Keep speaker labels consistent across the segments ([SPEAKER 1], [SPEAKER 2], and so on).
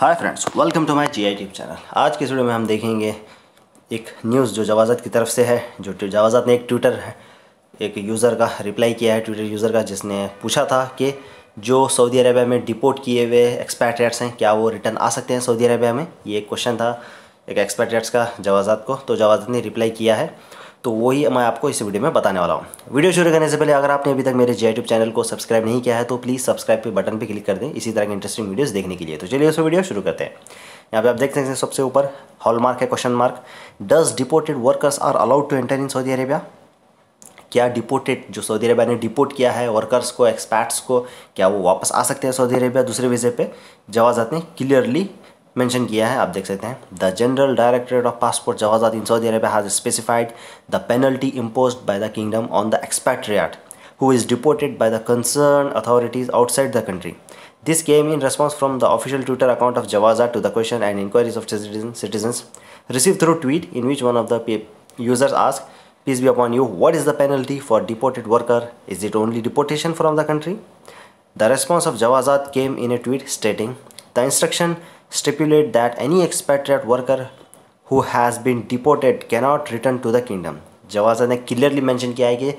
[SPEAKER 1] Hi friends welcome to my G I tube channel आज के video में हम देखेंगे एक न्यूज़ जो जवाजात की तरफ से है जो जवाजात ने एक ट्विटर एक यूज़र का रिप्लाई किया है ट्विटर यूज़र का जिसने पूछा था कि जो सऊदी अरेबिया में डिपोर्ट किए हुए एक्सपैट्रेट्स हैं क्या वो रिटर्न आ सकते हैं सऊदी अरेबिया में ये एक क्वेश्चन था एक एक्सपैट्रेट्स का जवाजात को तो जवाजात ने रिप्लाई किया है तो वही मैं आपको इस वीडियो में बताने वाला हूँ वीडियो शुरू करने से पहले अगर आपने अभी तक मेरे जे यूट्यूब चैनल को सब्सक्राइब नहीं किया है तो प्लीज़ सब्सक्राइब के बटन पे क्लिक कर दें इसी तरह के इंटरेस्टिंग वीडियोस देखने के लिए तो चलिए उसको वीडियो शुरू करते हैं यहाँ पे आप देख सकते हैं सबसे ऊपर हॉलमार्क है question mark does deported workers are allowed to enter in Saudi Arabia क्या डिपोर्टेड जो सऊदी अरेबिया ने डिपोर्ट किया है वर्कर्स को एक्सपैट्स को क्या वो वापस आ सकते हैं सऊदी अरेबिया दूसरे वीज़े जवाब जवाजात ने क्लियरली मेंशन किया है आप देख सकते हैं the general directorate of passport Jawazat in Saudi Arabia the specified the penalty impose by the kingdom on who is deported by the concerned authorities outside the country. This came in response from the official Twitter account of Jawaza to the question and inquiries of citizens received through tweet in which one of the users asked, Peace be upon you, what is the penalty for deported worker? Is it only deportation from the country? The response of Jawazat came in a tweet stating, The instruction stipulate that any expatriate worker who has been deported cannot return to the kingdom Jawazat ने clearly mention किया है कि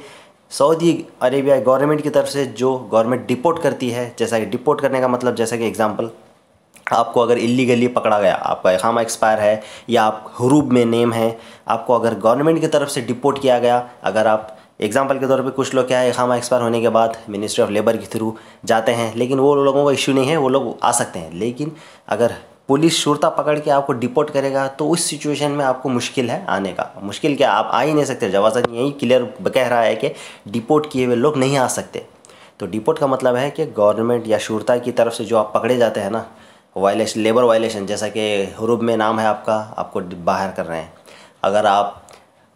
[SPEAKER 1] Saudi Arabia government की तरफ से जो government deport करती है जैसा कि डिपोर्ट करने का मतलब जैसा कि एग्जाम्पल आपको अगर इलीगली पकड़ा गया आपका खामा एक्सपायर है या आप हरूब में नेम है आपको अगर गवर्नमेंट की तरफ से डिपोर्ट किया गया अगर आप एग्जाम्पल के तौर पे कुछ लोग क्या है खामा एक्सपायर होने के बाद मिनिस्ट्री ऑफ लेबर के थ्रू जाते हैं लेकिन वो लोगों का इश्यू नहीं है वो लोग आ सकते हैं लेकिन अगर पुलिस शुरता पकड़ के आपको डिपोर्ट करेगा तो उस सिचुएशन में आपको मुश्किल है आने का मुश्किल क्या आप आ ही नहीं सकते जवाजा यही क्लियर कह रहा है कि डिपोर्ट किए हुए लोग नहीं आ सकते तो डिपोर्ट का मतलब है कि गवर्नमेंट या शुरता की तरफ से जो आप पकड़े जाते हैं ना वायलेशन लेबर वायलेशन जैसा कि हरूब में नाम है आपका आपको बाहर कर रहे हैं अगर आप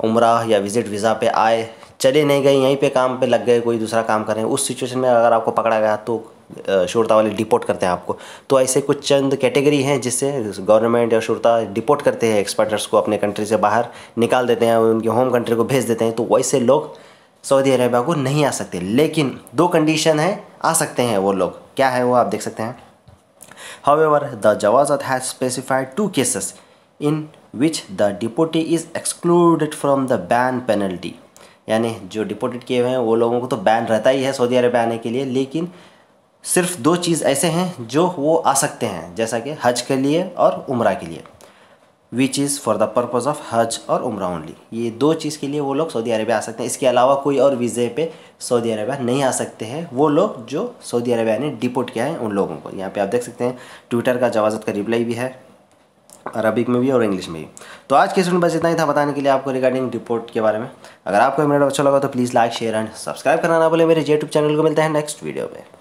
[SPEAKER 1] उम्र या विज़िट वीज़ा पे आए चले नहीं गए यहीं पे काम पे लग गए कोई दूसरा काम कर रहे हैं उस सिचुएशन में अगर आपको पकड़ा गया तो शुरता वाले डिपोर्ट करते हैं आपको तो ऐसे कुछ चंद कैटेगरी हैं जिससे गवर्नमेंट या शुरता डिपोर्ट करते हैं एक्सपर्टर्स को अपने कंट्री से बाहर निकाल देते हैं उनके होम कंट्री को भेज देते हैं तो वैसे लोग सऊदी अरेबिया को नहीं आ सकते लेकिन दो कंडीशन है आ सकते हैं वो लोग क्या है वो आप देख सकते हैं how the Jawazat has specified two cases in which the deportee is excluded from the ban penalty यानी जो डिपोर्टेड किए हुए हैं वो लोगों को तो बैन रहता ही है सऊदी अरब आने के लिए लेकिन सिर्फ दो चीज़ ऐसे हैं जो वो आ सकते हैं जैसा कि हज के लिए और उम्र के लिए which is for the purpose of Hajj और उम्र ओनली ये दो चीज़ के लिए वो लोग सऊदी अरबिया आ सकते हैं इसके अलावा कोई और वीज़े पे सऊदी अरबिया नहीं आ सकते हैं वो लोग जो सऊदी अरबिया ने डिपोर्ट किया है उन लोगों को यहाँ पे आप देख सकते हैं ट्विटर का जवाजत का रिप्लाई भी है अरबिक में भी और इंग्लिश में भी तो आज के स्टूडेंट बस इतना ही था बताने के लिए आपको रिगार्डिंग रिपोर्ट के बारे में अगर आपको मेरा अच्छा लगा तो please like share and subscribe करना ना बोले मेरे यूट्यूब चैनल को मिलता है नेक्स्ट वीडियो में